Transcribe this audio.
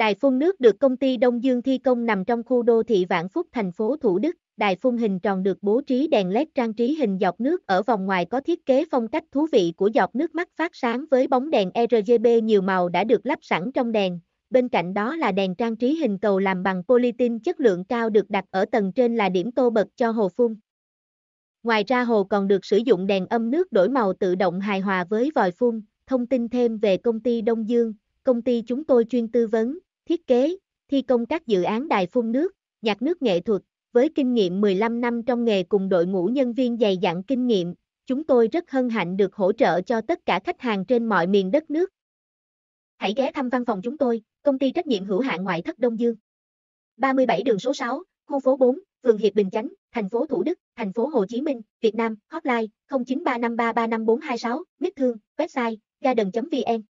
Đài phun nước được công ty Đông Dương thi công nằm trong khu đô thị Vạn Phúc thành phố Thủ Đức. Đài phun hình tròn được bố trí đèn led trang trí hình giọt nước ở vòng ngoài có thiết kế phong cách thú vị của giọt nước mắt phát sáng với bóng đèn RGB nhiều màu đã được lắp sẵn trong đèn. Bên cạnh đó là đèn trang trí hình cầu làm bằng polytin chất lượng cao được đặt ở tầng trên là điểm tô bật cho hồ phun. Ngoài ra hồ còn được sử dụng đèn âm nước đổi màu tự động hài hòa với vòi phun. Thông tin thêm về công ty Đông Dương, công ty chúng tôi chuyên tư vấn, thiết kế, thi công các dự án đài phun nước, nhạc nước nghệ thuật, với kinh nghiệm 15 năm trong nghề cùng đội ngũ nhân viên dày dặn kinh nghiệm, chúng tôi rất hân hạnh được hỗ trợ cho tất cả khách hàng trên mọi miền đất nước. Hãy ghé thăm văn phòng chúng tôi, công ty trách nhiệm hữu hạn ngoại thất Đông Dương. 37 đường số 6, khu phố 4, phường Hiệp Bình Chánh, thành phố Thủ Đức, thành phố Hồ Chí Minh, Việt Nam, hotline 0935335426, mít thương, website garden.vn.